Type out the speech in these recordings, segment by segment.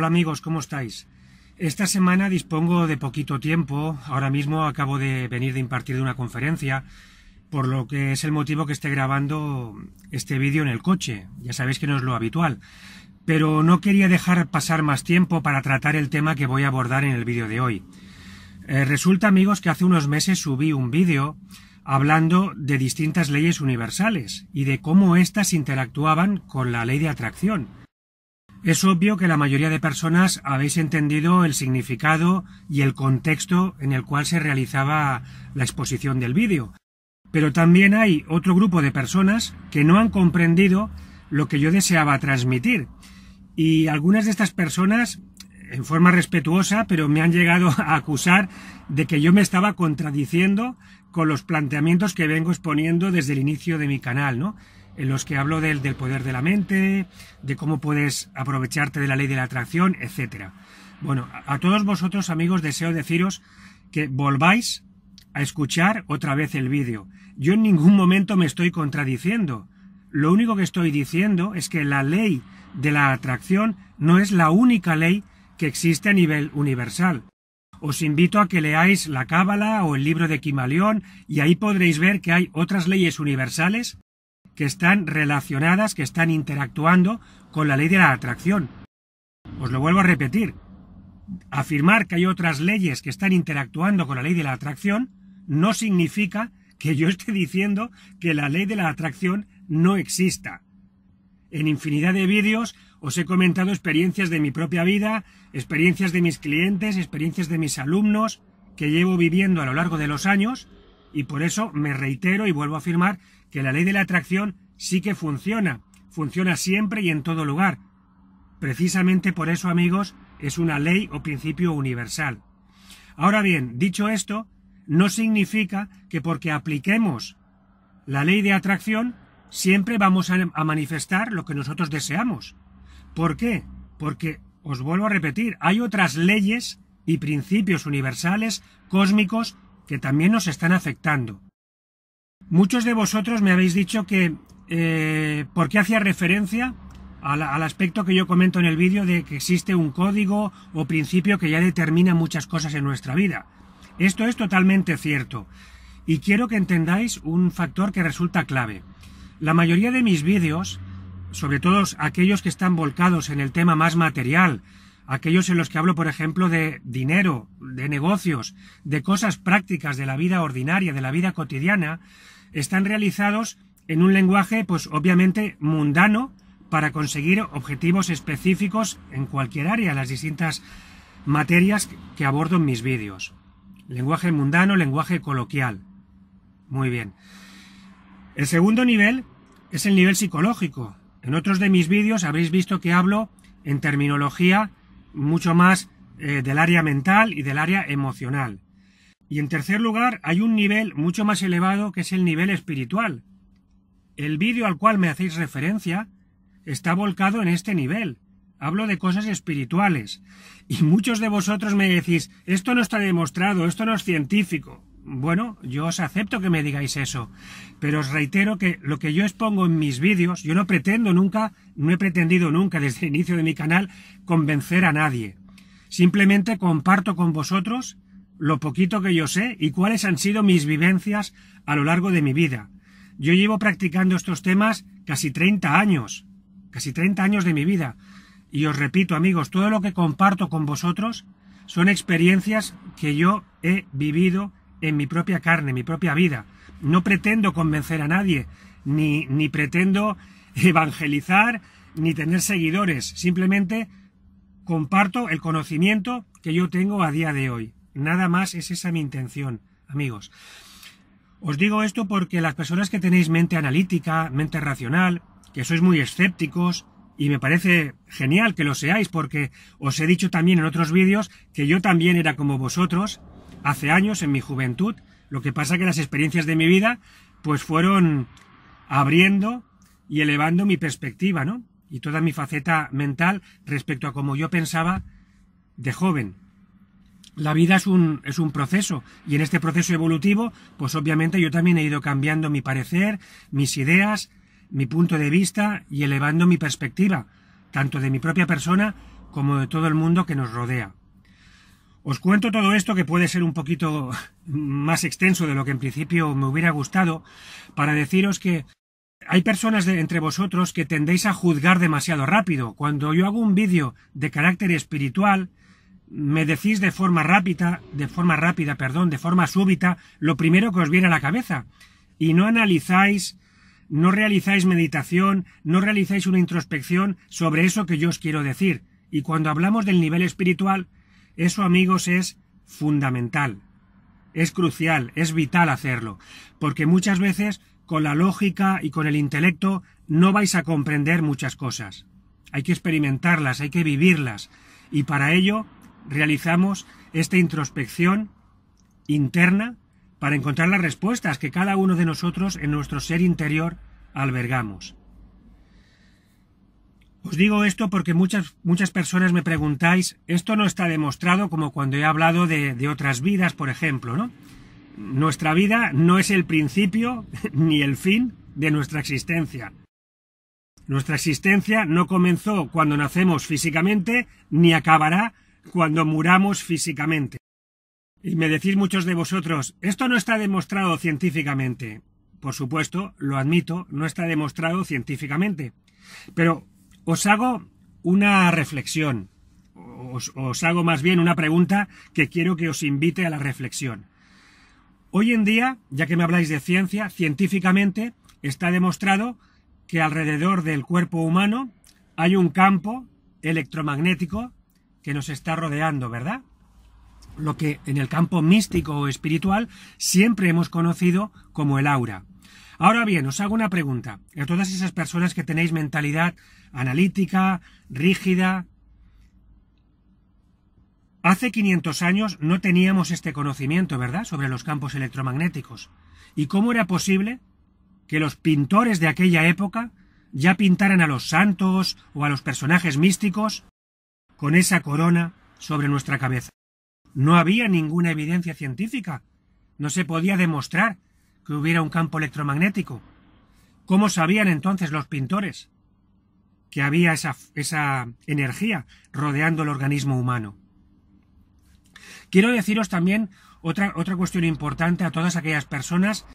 Hola amigos, ¿cómo estáis? Esta semana dispongo de poquito tiempo, ahora mismo acabo de venir de impartir de una conferencia, por lo que es el motivo que esté grabando este vídeo en el coche, ya sabéis que no es lo habitual, pero no quería dejar pasar más tiempo para tratar el tema que voy a abordar en el vídeo de hoy. Eh, resulta amigos que hace unos meses subí un vídeo hablando de distintas leyes universales y de cómo éstas interactuaban con la ley de atracción. Es obvio que la mayoría de personas habéis entendido el significado y el contexto en el cual se realizaba la exposición del vídeo. Pero también hay otro grupo de personas que no han comprendido lo que yo deseaba transmitir. Y algunas de estas personas, en forma respetuosa, pero me han llegado a acusar de que yo me estaba contradiciendo con los planteamientos que vengo exponiendo desde el inicio de mi canal, ¿no? en los que hablo del, poder de la mente, de cómo puedes aprovecharte de la ley de la atracción, etc. Bueno, a, todos vosotros amigos deseo deciros que volváis a escuchar otra vez el vídeo. Yo en ningún momento me estoy contradiciendo. Lo único que estoy diciendo es que la ley de la atracción no es la única ley que existe a nivel universal. Os invito a que leáis la Cábala o el libro de Quimaleón y ahí podréis ver que hay otras leyes universales que están relacionadas, que están interactuando con la ley de la atracción. Os lo vuelvo a repetir. Afirmar que hay otras leyes que están interactuando con la ley de la atracción no significa que yo esté diciendo que la ley de la atracción no exista. En infinidad de vídeos os he comentado experiencias de mi propia vida, experiencias de mis clientes, experiencias de mis alumnos que llevo viviendo a lo largo de los años y por eso me reitero y vuelvo a afirmar que la ley de la atracción sí que funciona, funciona siempre y en todo lugar. Precisamente por eso, amigos, es una ley o principio universal. Ahora bien, dicho esto, no significa que porque apliquemos la ley de atracción, siempre vamos a, manifestar lo que nosotros deseamos. ¿Por qué? Porque, os vuelvo a repetir, hay otras leyes y principios universales, cósmicos, que también nos están afectando. Muchos de vosotros me habéis dicho que eh, por qué hacía referencia al, al, aspecto que yo comento en el vídeo de que existe un código o principio que ya determina muchas cosas en nuestra vida. Esto es totalmente cierto. Y quiero que entendáis un factor que resulta clave. La mayoría de mis vídeos, sobre todo aquellos que están volcados en el tema más material, aquellos en los que hablo, por ejemplo, de dinero, de negocios, de cosas prácticas de la vida ordinaria, de la vida cotidiana, están realizados en un lenguaje, pues obviamente mundano, para conseguir objetivos específicos en cualquier área, las distintas materias que abordo en mis vídeos. Lenguaje mundano, lenguaje coloquial. Muy bien. El segundo nivel es el nivel psicológico. En otros de mis vídeos habréis visto que hablo en terminología mucho más eh, del área mental y del área emocional. Y en tercer lugar, hay un nivel mucho más elevado que es el nivel espiritual. El vídeo al cual me hacéis referencia está volcado en este nivel. Hablo de cosas espirituales. Y muchos de vosotros me decís, esto no está demostrado, esto no es científico. Bueno, yo os acepto que me digáis eso, pero os reitero que lo que yo expongo en mis vídeos, yo no pretendo nunca, no he pretendido nunca desde el inicio de mi canal convencer a nadie. Simplemente comparto con vosotros lo poquito que yo sé y cuáles han sido mis vivencias a lo largo de mi vida. Yo llevo practicando estos temas casi 30 años, casi 30 años de mi vida. Y os repito, amigos, todo lo que comparto con vosotros son experiencias que yo he vivido en mi propia carne, en mi propia vida. No pretendo convencer a nadie, ni, ni pretendo evangelizar, ni tener seguidores. Simplemente comparto el conocimiento que yo tengo a día de hoy. Nada más es esa mi intención, amigos. Os digo esto porque las personas que tenéis mente analítica, mente racional, que sois muy escépticos, y me parece genial que lo seáis porque os he dicho también en otros vídeos que yo también era como vosotros, hace años, en mi juventud. Lo que pasa que las experiencias de mi vida, pues fueron abriendo y elevando mi perspectiva, ¿no? Y toda mi faceta mental respecto a cómo yo pensaba de joven. La vida es un, es un proceso y en este proceso evolutivo, pues obviamente yo también he ido cambiando mi parecer, mis ideas, mi punto de vista y elevando mi perspectiva, tanto de mi propia persona como de todo el mundo que nos rodea. Os cuento todo esto que puede ser un poquito más extenso de lo que en principio me hubiera gustado para deciros que hay personas de, entre vosotros que tendéis a juzgar demasiado rápido. Cuando yo hago un vídeo de carácter espiritual, me decís de forma rápida, de forma rápida, perdón, de forma súbita, lo primero que os viene a la cabeza. Y no analizáis, no realizáis meditación, no realizáis una introspección sobre eso que yo os quiero decir. Y cuando hablamos del nivel espiritual, eso, amigos, es fundamental. Es crucial, es vital hacerlo, porque muchas veces con la lógica y con el intelecto no vais a comprender muchas cosas. Hay que experimentarlas, hay que vivirlas, y para ello realizamos esta introspección interna para encontrar las respuestas que cada uno de nosotros en nuestro ser interior albergamos. Os digo esto porque muchas, muchas personas me preguntáis, esto no está demostrado como cuando he hablado de, otras vidas, por ejemplo, ¿no? Nuestra vida no es el principio ni el fin de nuestra existencia. Nuestra existencia no comenzó cuando nacemos físicamente ni acabará cuando muramos físicamente. Y me decís muchos de vosotros, esto no está demostrado científicamente. Por supuesto, lo admito, no está demostrado científicamente. Pero os hago una reflexión, os, hago más bien una pregunta que quiero que os invite a la reflexión. Hoy en día, ya que me habláis de ciencia, científicamente está demostrado que alrededor del cuerpo humano hay un campo electromagnético que nos está rodeando, ¿verdad? Lo que en el campo místico o espiritual siempre hemos conocido como el aura. Ahora bien, os hago una pregunta. A todas esas personas que tenéis mentalidad analítica, rígida, hace 500 años no teníamos este conocimiento, ¿verdad?, sobre los campos electromagnéticos. ¿Y cómo era posible que los pintores de aquella época ya pintaran a los santos o a los personajes místicos con esa corona sobre nuestra cabeza? No había ninguna evidencia científica. No se podía demostrar que hubiera un campo electromagnético. ¿Cómo sabían entonces los pintores que había esa, energía rodeando el organismo humano? Quiero deciros también otra, cuestión importante a todas aquellas personas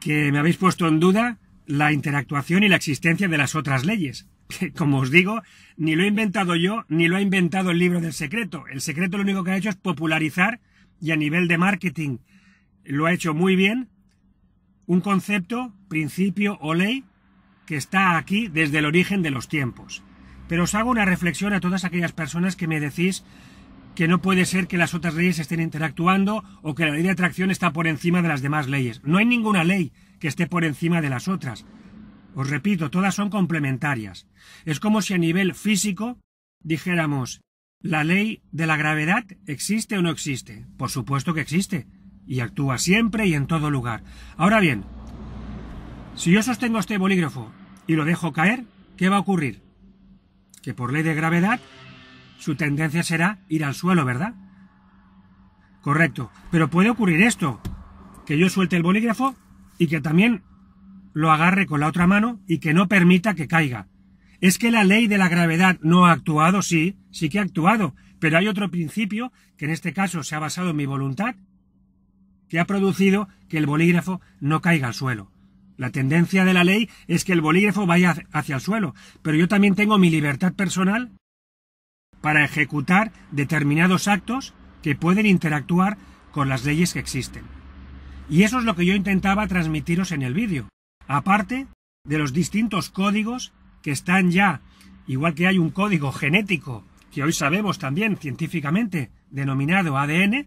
que me habéis puesto en duda la interactuación y la existencia de las otras leyes. como os digo, ni lo he inventado yo, ni lo ha inventado el libro del secreto. El secreto lo único que ha hecho es popularizar y a nivel de marketing lo ha hecho muy bien, un concepto, principio o ley que está aquí desde el origen de los tiempos. Pero os hago una reflexión a todas aquellas personas que me decís que no puede ser que las otras leyes estén interactuando o que la ley de atracción está por encima de las demás leyes. No hay ninguna ley que esté por encima de las otras. Os repito, todas son complementarias. Es como si a nivel físico dijéramos, ¿la ley de la gravedad existe o no existe? Por supuesto que existe y actúa siempre y en todo lugar. Ahora bien, si yo sostengo este bolígrafo y lo dejo caer, ¿qué va a ocurrir? Que por ley de gravedad su tendencia será ir al suelo, ¿verdad? Correcto. Pero puede ocurrir esto, que yo suelte el bolígrafo y que también lo agarre con la otra mano y que no permita que caiga. Es que la ley de la gravedad no ha actuado, sí, sí que ha actuado, pero hay otro principio que en este caso se ha basado en mi voluntad que ha producido que el bolígrafo no caiga al suelo. La tendencia de la ley es que el bolígrafo vaya hacia el suelo, pero yo también tengo mi libertad personal para ejecutar determinados actos que pueden interactuar con las leyes que existen. Y eso es lo que yo intentaba transmitiros en el vídeo, aparte de los distintos códigos que están ya, igual que hay un código genético, que hoy sabemos también científicamente, denominado ADN,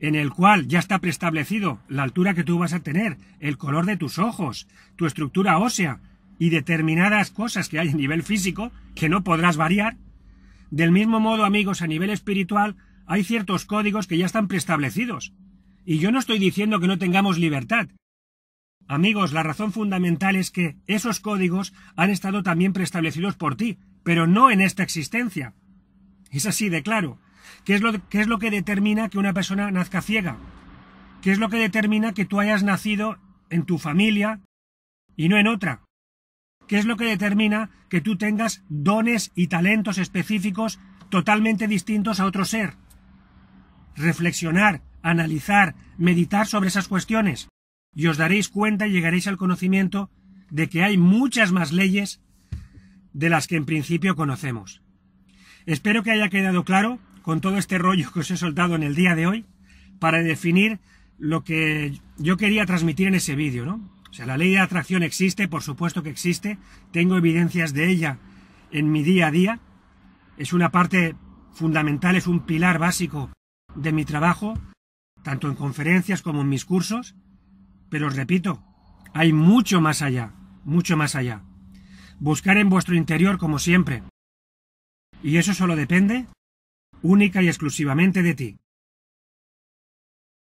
en el cual ya está preestablecido la altura que tú vas a tener, el color de tus ojos, tu estructura ósea y determinadas cosas que hay a nivel físico que no podrás variar. Del mismo modo, amigos, a nivel espiritual hay ciertos códigos que ya están preestablecidos. Y yo no estoy diciendo que no tengamos libertad. Amigos, la razón fundamental es que esos códigos han estado también preestablecidos por ti, pero no en esta existencia. Es así de claro. ¿Qué es, lo, que determina que una persona nazca ciega? ¿Qué es lo que determina que tú hayas nacido en tu familia y no en otra? ¿Qué es lo que determina que tú tengas dones y talentos específicos totalmente distintos a otro ser? Reflexionar, analizar, meditar sobre esas cuestiones y os daréis cuenta y llegaréis al conocimiento de que hay muchas más leyes de las que en principio conocemos. Espero que haya quedado claro con todo este rollo que os he soltado en el día de hoy para definir lo que yo quería transmitir en ese vídeo, ¿no? O sea, la ley de atracción existe, por supuesto que existe, tengo evidencias de ella en mi día a día, es una parte fundamental, es un pilar básico de mi trabajo, tanto en conferencias como en mis cursos, pero os repito, hay mucho más allá, mucho más allá. Buscar en vuestro interior como siempre. Y eso solo depende única y exclusivamente de ti.